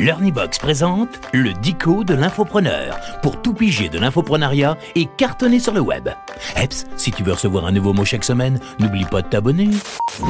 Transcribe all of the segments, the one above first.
Learnybox présente le dico de l'infopreneur pour tout piger de l'infoprenariat et cartonner sur le web. Eps, si tu veux recevoir un nouveau mot chaque semaine, n'oublie pas de t'abonner.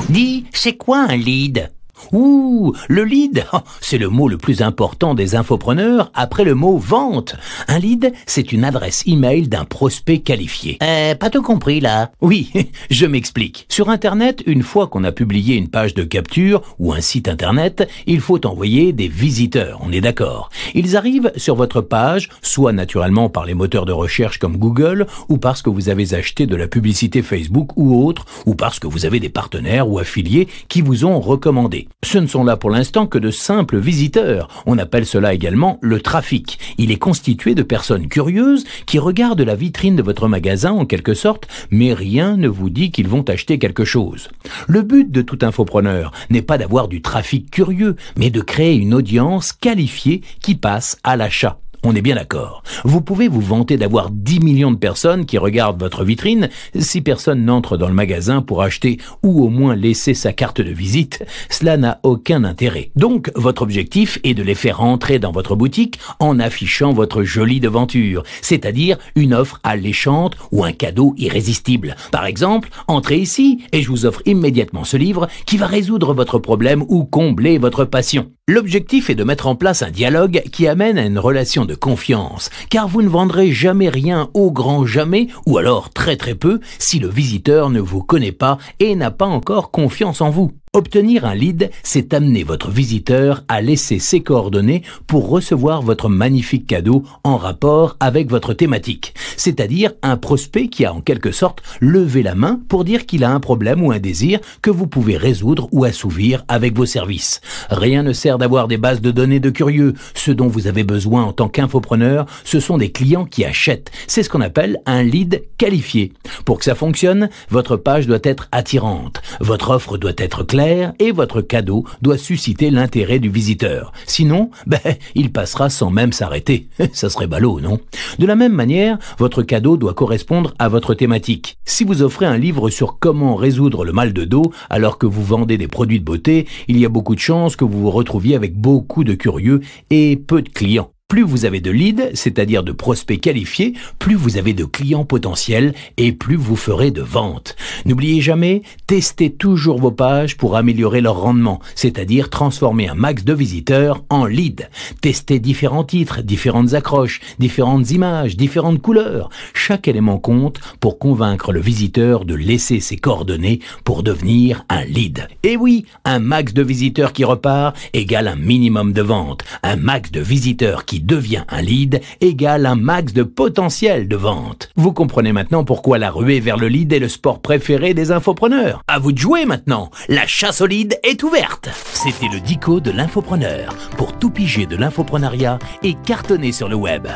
Dis, c'est quoi un lead Ouh, le lead, oh, c'est le mot le plus important des infopreneurs après le mot vente. Un lead, c'est une adresse email d'un prospect qualifié. Euh, pas tout compris là. Oui, je m'explique. Sur Internet, une fois qu'on a publié une page de capture ou un site Internet, il faut envoyer des visiteurs, on est d'accord. Ils arrivent sur votre page, soit naturellement par les moteurs de recherche comme Google, ou parce que vous avez acheté de la publicité Facebook ou autre, ou parce que vous avez des partenaires ou affiliés qui vous ont recommandé ce ne sont là pour l'instant que de simples visiteurs. On appelle cela également le trafic. Il est constitué de personnes curieuses qui regardent la vitrine de votre magasin en quelque sorte, mais rien ne vous dit qu'ils vont acheter quelque chose. Le but de tout infopreneur n'est pas d'avoir du trafic curieux, mais de créer une audience qualifiée qui passe à l'achat. On est bien d'accord. Vous pouvez vous vanter d'avoir 10 millions de personnes qui regardent votre vitrine. Si personne n'entre dans le magasin pour acheter ou au moins laisser sa carte de visite, cela n'a aucun intérêt. Donc, votre objectif est de les faire entrer dans votre boutique en affichant votre jolie devanture, c'est-à-dire une offre alléchante ou un cadeau irrésistible. Par exemple, entrez ici et je vous offre immédiatement ce livre qui va résoudre votre problème ou combler votre passion. L'objectif est de mettre en place un dialogue qui amène à une relation confiance, car vous ne vendrez jamais rien au grand jamais, ou alors très très peu, si le visiteur ne vous connaît pas et n'a pas encore confiance en vous. Obtenir un lead, c'est amener votre visiteur à laisser ses coordonnées pour recevoir votre magnifique cadeau en rapport avec votre thématique. C'est-à-dire un prospect qui a en quelque sorte levé la main pour dire qu'il a un problème ou un désir que vous pouvez résoudre ou assouvir avec vos services. Rien ne sert d'avoir des bases de données de curieux. Ce dont vous avez besoin en tant qu'infopreneur, ce sont des clients qui achètent. C'est ce qu'on appelle un lead qualifié. Pour que ça fonctionne, votre page doit être attirante, votre offre doit être claire, et votre cadeau doit susciter l'intérêt du visiteur. Sinon, ben, il passera sans même s'arrêter. Ça serait ballot, non De la même manière, votre cadeau doit correspondre à votre thématique. Si vous offrez un livre sur comment résoudre le mal de dos alors que vous vendez des produits de beauté, il y a beaucoup de chances que vous vous retrouviez avec beaucoup de curieux et peu de clients. Plus vous avez de leads, c'est-à-dire de prospects qualifiés, plus vous avez de clients potentiels et plus vous ferez de ventes. N'oubliez jamais, testez toujours vos pages pour améliorer leur rendement, c'est-à-dire transformer un max de visiteurs en leads. Testez différents titres, différentes accroches, différentes images, différentes couleurs. Chaque élément compte pour convaincre le visiteur de laisser ses coordonnées pour devenir un lead. Et oui, un max de visiteurs qui repart égale un minimum de ventes. Un max de visiteurs qui devient un lead égale un max de potentiel de vente. Vous comprenez maintenant pourquoi la ruée vers le lead est le sport préféré des infopreneurs. À vous de jouer maintenant. La chasse au lead est ouverte. C'était le dico de l'infopreneur pour tout piger de l'infoprenariat et cartonner sur le web.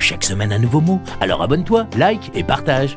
Chaque semaine un nouveau mot, alors abonne-toi, like et partage.